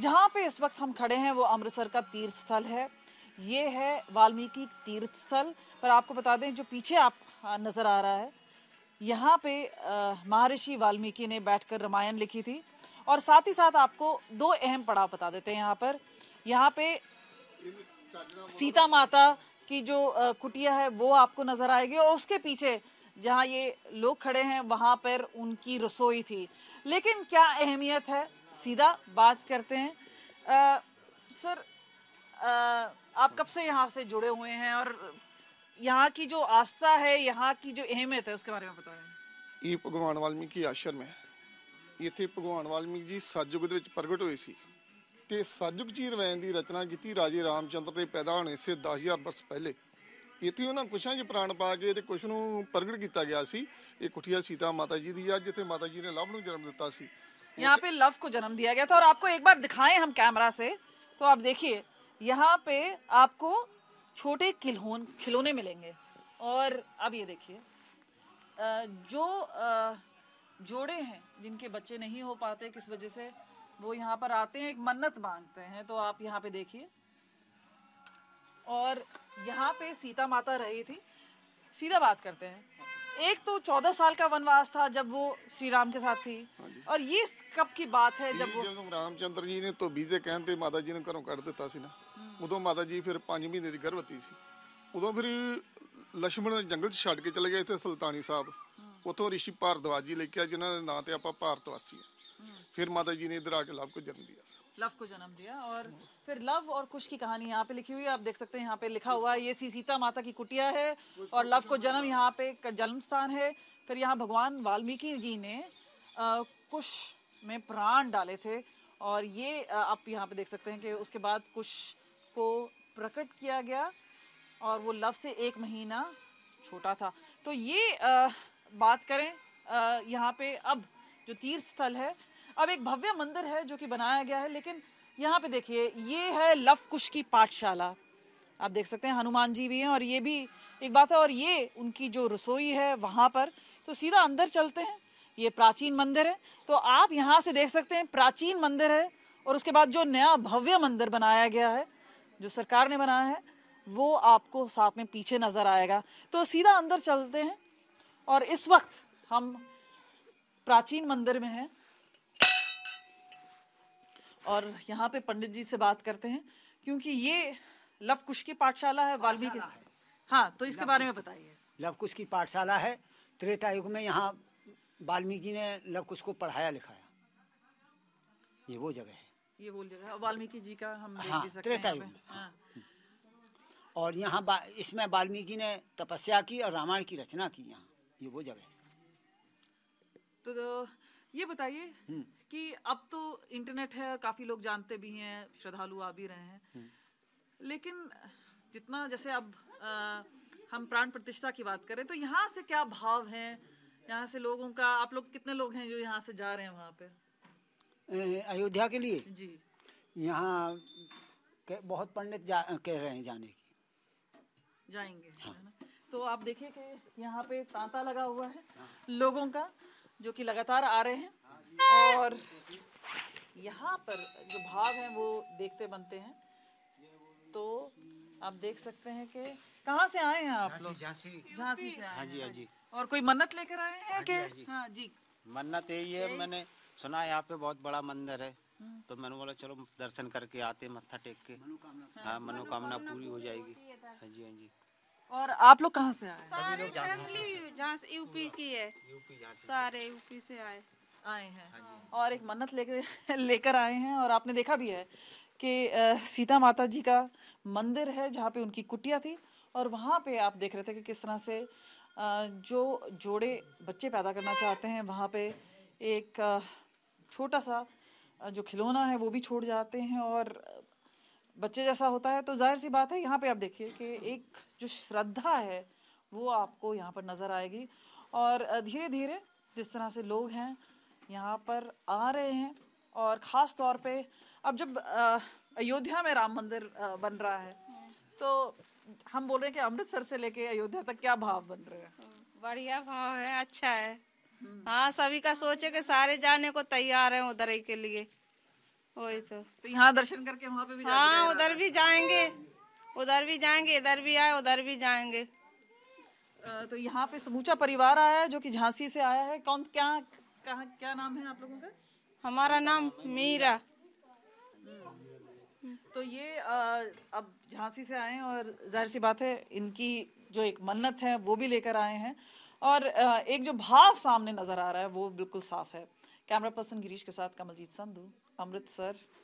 जहाँ पे इस वक्त हम खड़े हैं वो अमृतसर का तीर्थ स्थल है ये है वाल्मीकि तीर्थ स्थल पर आपको बता दें जो पीछे आप नज़र आ रहा है यहाँ पे महर्षि वाल्मीकि ने बैठकर रामायण लिखी थी और साथ ही साथ आपको दो अहम पड़ाव बता देते हैं यहाँ पर यहाँ पे सीता माता की जो कुटिया है वो आपको नज़र आएगी और उसके पीछे जहाँ ये लोग खड़े हैं वहाँ पर उनकी रसोई थी लेकिन क्या अहमियत है सीधा बात करते हैं आ, सर आ, आप कब से यहाँ से जुड़े हुए हैं और यहाँ की जो आस्था है यहाँ की जो अहमियत है उसके बारे में बताएं ਇਹ ਭਗਵਾਨ ਵਾਲਮੀਕੀ ਆਸ਼ਰਮ ਹੈ ਇੱਥੇ ਭਗਵਾਨ ਵਾਲਮੀਕ ਜੀ ਸਤਜੁਗ ਦੇ ਵਿੱਚ ਪ੍ਰਗਟ ਹੋਏ ਸੀ ਤੇ ਸਤਜੁਗ ਜੀ ਰਵੈਣ ਦੀ ਰਚਨਾ ਕੀਤੀ ਰਾਜੇ ਰਾਮਚੰਦਰ ਦੇ ਪੈਦਾ ਹੋਣੇ ਸੇ 10000 ਵਰਸ ਪਹਿਲੇ ਇੱਥੇ ਉਹਨਾਂ ਕੁਸ਼ਾਂ 'ਚ ਪ੍ਰਾਣ ਪਾ ਕੇ ਤੇ ਕੁਸ਼ ਨੂੰ ਪ੍ਰਗਟ ਕੀਤਾ ਗਿਆ ਸੀ ਇਹ ਕੁਠੀਆ ਸੀਤਾ ਮਾਤਾ ਜੀ ਦੀ ਆ ਜਿੱਥੇ ਮਾਤਾ ਜੀ ਨੇ ਲਵ ਨੂੰ ਜਨਮ ਦਿੱਤਾ ਸੀ यहाँ पे लव को जन्म दिया गया था और आपको एक बार दिखाएं हम कैमरा से तो आप देखिए यहाँ पे आपको छोटे खिलौन खिलौने मिलेंगे और अब ये देखिए जो जोड़े हैं जिनके बच्चे नहीं हो पाते किस वजह से वो यहाँ पर आते हैं एक मन्नत मांगते हैं तो आप यहाँ पे देखिए और यहाँ पे सीता माता रही थी सीधा बात करते हैं एक तो चौदह साल का वनवास था जब वो श्री राम के साथ थी और ये कब की बात है जब वो ਰਾਮਚੰਦਰ ਜੀ ਨੇ ਤੋਂ ਬੀਜੇ ਕਹਿਣ ਤੇ ਮਾਤਾ ਜੀ ਨੂੰ ਘਰੋਂ ਕੱਢ ਦਿੱਤਾ ਸੀ ਨਾ ਉਦੋਂ ਮਾਤਾ ਜੀ ਫਿਰ 5 ਮਹੀਨੇ ਦੀ ਗਰਭਵਤੀ ਸੀ ਉਦੋਂ ਫਿਰ ਲక్ష్మణ ਜੰਗਲ 'ਚ ਛੱਡ ਕੇ ਚਲੇ ਗਏ ਇੱਥੇ ਸੁਲਤਾਨੀ ਸਾਹਿਬ ਉਥੋਂ ਰਿਸ਼ੀ ਭਾਰਦਵਾਜ ਜੀ ਲੈ ਕੇ ਆ ਜਿਨ੍ਹਾਂ ਦੇ ਨਾਂ ਤੇ ਆਪਾਂ ਭਾਰਤ ਵਾਸੀ ਆ फिर माता जी ने इधर आके लव को जन्म दिया लव को जन्म दिया और फिर लव और कुश की कहानी यहाँ पे लिखी हुई है आप देख सकते हैं यहाँ पे लिखा हुआ है ये सी सीता माता की कुटिया है और लव को जन्म यहाँ पे जन्म स्थान है फिर यहाँ भगवान वाल्मीकि जी ने कुश में प्राण डाले थे और ये आप यहाँ पे देख सकते हैं कि उसके बाद कुश को प्रकट किया गया और वो लव से एक महीना छोटा था तो ये बात करें यहाँ पे अब जो तीर्थ स्थल है अब एक भव्य मंदिर है जो कि बनाया गया है लेकिन यहाँ पे देखिए ये है लफ कुश की पाठशाला आप देख सकते हैं हनुमान जी भी हैं और ये भी एक बात है और ये उनकी जो रसोई है वहाँ पर तो सीधा अंदर चलते हैं ये प्राचीन मंदिर है तो आप यहाँ से देख सकते हैं प्राचीन मंदिर है और उसके बाद जो नया भव्य मंदिर बनाया गया है जो सरकार ने बनाया है वो आपको साथ में पीछे नज़र आएगा तो सीधा अंदर चलते हैं और इस वक्त हम प्राचीन मंदिर में हैं और यहाँ पे पंडित जी से बात करते हैं क्योंकि ये लवकुश की पाठशाला है वाल्मीकि हाँ तो इसके बारे में बताइए लवकुश की पाठशाला है त्रेता युग में यहाँ वाल्मीकि जी ने लवकुश को पढ़ाया लिखाया ये वो जगह है ये वो जगह वाल्मीकि जी का हम हाँ, सकते त्रेता युग में हाँ। हाँ। और यहाँ इसमें वाल्मीकि ने तपस्या की और रामायण की रचना की यहाँ ये वो जगह है तो, तो ये बताइए हम्म। कि अब तो इंटरनेट है काफी लोग जानते भी हैं श्रद्धालु आ भी रहे हैं हम्म। लेकिन जितना जैसे अब आ, हम प्राण प्रतिष्ठा की बात करें तो यहाँ से क्या भाव है यहाँ से लोगों का आप लोग कितने लोग हैं जो यहाँ से जा रहे हैं वहाँ पे अयोध्या के लिए जी यहाँ बहुत पंडित जा कह रहे हैं जाने की जाएंगे हाँ। तो आप देखिए कि यहाँ पे तांता लगा हुआ है हाँ। लोगों का जो कि लगातार आ रहे हैं और यहाँ पर जो भाव हैं वो देखते बनते हैं तो आप देख सकते हैं कि कहाँ से आए हैं आप लोग झांसी झांसी से आए हाँ जी हाँ जी और कोई मन्नत लेकर आए हैं हाँ कि हाँ, हाँ जी मन्नत यही है मैंने सुना यहाँ पे बहुत बड़ा मंदिर है हाँ। तो मैंने बोला चलो दर्शन करके आते मत्था टेक के हाँ मनोकामना पूरी हो जाएगी हाँ जी हाँ जी और आप लोग कहाँ से आए सारे यूपी की है यूपी सारे यूपी से आए आए हैं हाँ और एक मन्नत लेकर लेकर आए हैं और आपने देखा भी है कि सीता माता जी का मंदिर है जहाँ पे उनकी कुटिया थी और वहाँ पे आप देख रहे थे कि किस तरह से जो जोड़े बच्चे पैदा करना चाहते हैं वहाँ पे एक छोटा सा जो खिलौना है वो भी छोड़ जाते हैं और बच्चे जैसा होता है तो जाहिर सी बात है यहाँ पे आप देखिए कि एक जो श्रद्धा है वो आपको यहाँ पर नज़र आएगी और धीरे धीरे जिस तरह से लोग हैं यहाँ पर आ रहे हैं और ख़ास तौर पे अब जब अयोध्या में राम मंदिर बन रहा है तो हम बोल रहे हैं कि अमृतसर से लेके अयोध्या तक क्या भाव बन रहे हैं बढ़िया भाव है अच्छा है हम्म। हाँ सभी का सोचे कि सारे जाने को तैयार हैं उधर ही के लिए वही तो, तो यहाँ दर्शन करके वहाँ पे भी हाँ उधर भी जाएंगे उधर भी जाएंगे इधर भी आए उधर भी जाएंगे तो यहाँ पे समूचा परिवार आया है जो कि झांसी से आया है कौन क्या कहा क्या नाम है आप लोगों का हमारा नाम मीरा हम्म। तो ये आ, अब झांसी से आए और जाहिर सी बात है इनकी जो एक मन्नत है वो भी लेकर आए हैं और आ, एक जो भाव सामने नज़र आ रहा है वो बिल्कुल साफ है कैमरा पर्सन गिरीश के साथ कमलजीत संधू अमृतसर